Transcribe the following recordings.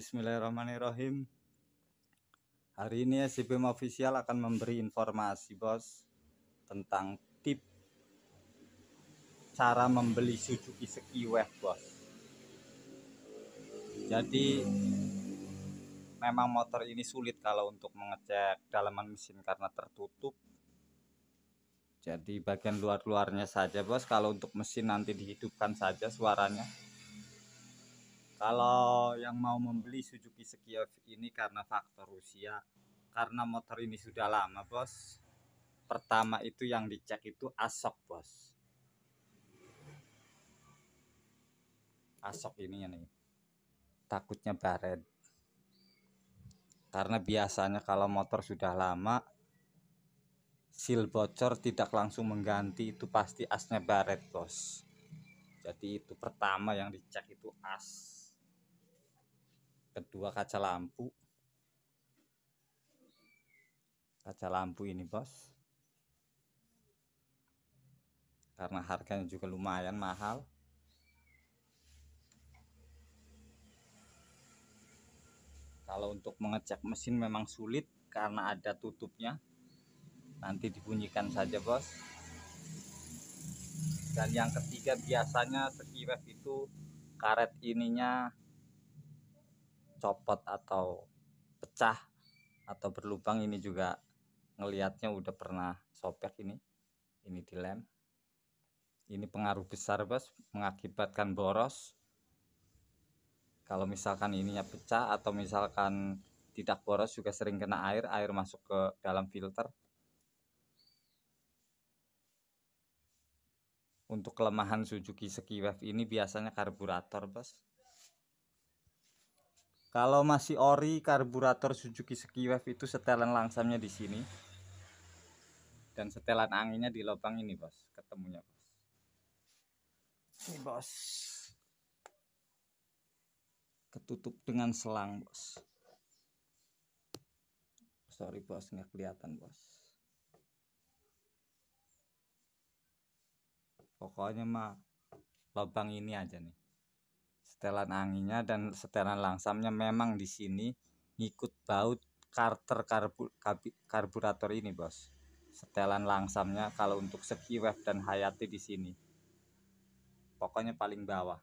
Bismillahirrahmanirrahim. Hari ini SCBM Official akan memberi informasi bos tentang tip cara membeli Suzuki Skiwave bos. Jadi memang motor ini sulit kalau untuk mengecek dalaman mesin karena tertutup. Jadi bagian luar-luarnya saja bos kalau untuk mesin nanti dihidupkan saja suaranya kalau yang mau membeli Suzuki Sekiev ini karena faktor usia, karena motor ini sudah lama, Bos. Pertama itu yang dicek itu asok, Bos. Asok ini nih. Takutnya baret. Karena biasanya kalau motor sudah lama seal bocor tidak langsung mengganti itu pasti asnya baret, Bos. Jadi itu pertama yang dicek itu as kedua kaca lampu kaca lampu ini bos karena harganya juga lumayan mahal kalau untuk mengecek mesin memang sulit karena ada tutupnya nanti dibunyikan saja bos dan yang ketiga biasanya sekiref itu karet ininya copot atau pecah atau berlubang ini juga ngelihatnya udah pernah sobek ini ini dilem ini pengaruh besar bos mengakibatkan boros kalau misalkan ininya pecah atau misalkan tidak boros juga sering kena air air masuk ke dalam filter untuk kelemahan Suzuki Ski ini biasanya karburator bos kalau masih ori karburator Suzuki Skywave itu setelan langsamnya di sini. Dan setelan anginnya di lubang ini, Bos. Ketemunya, Bos. Ini, Bos. Ketutup dengan selang, Bos. Sorry, Bos, nggak kelihatan, Bos. pokoknya mah lubang ini aja nih setelan anginnya dan setelan langsamnya memang di sini ngikut baut karter karbu, karburator ini bos setelan langsamnya kalau untuk web dan Hayati di sini pokoknya paling bawah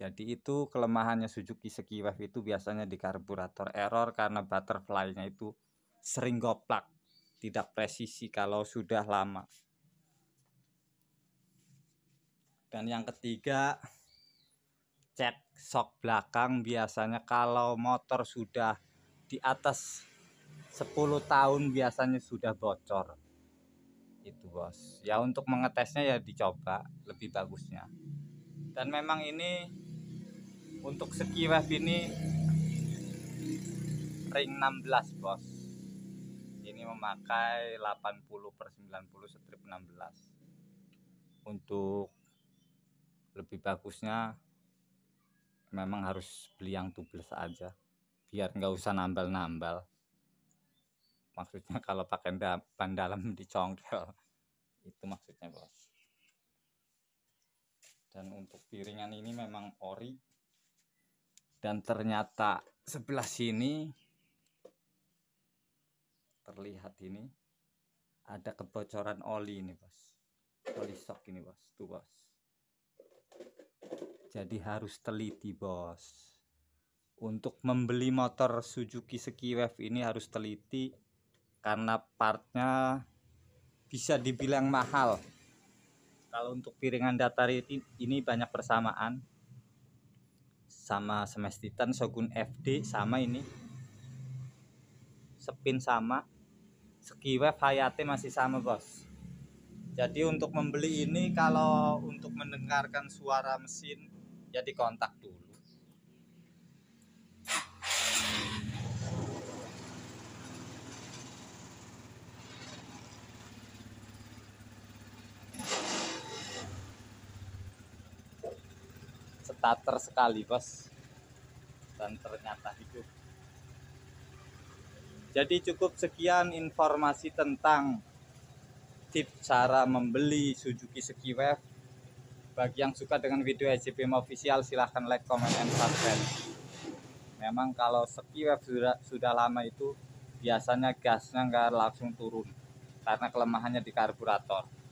jadi itu kelemahannya Suzuki Sekiweb itu biasanya di karburator error karena butterfly-nya itu sering goplak tidak presisi kalau sudah lama dan yang ketiga cek sok belakang biasanya kalau motor sudah di atas 10 tahun biasanya sudah bocor itu bos ya untuk mengetesnya ya dicoba lebih bagusnya dan memang ini untuk ski wave ini ring 16 bos ini memakai 80 per 90 strip 16 untuk lebih bagusnya memang harus beli yang tubeless aja biar nggak usah nambal-nambal maksudnya kalau pakai ban dalam dicongkel itu maksudnya bos dan untuk piringan ini memang ori dan ternyata sebelah sini terlihat ini ada kebocoran oli ini bos oli sok ini bos tuh bos jadi harus teliti bos. Untuk membeli motor Suzuki Ski Wave ini harus teliti karena partnya bisa dibilang mahal. Kalau untuk piringan datar ini, ini banyak persamaan sama semestitan Shogun FD sama ini Sepin sama Wave Hayate masih sama bos jadi untuk membeli ini kalau untuk mendengarkan suara mesin ya kontak dulu starter sekali bos dan ternyata hidup jadi cukup sekian informasi tentang tips cara membeli Suzuki Skywave. Bagi yang suka dengan video SCBM official silahkan like, comment, and subscribe. Memang kalau sepi web sudah, sudah lama itu biasanya gasnya nggak langsung turun karena kelemahannya di karburator.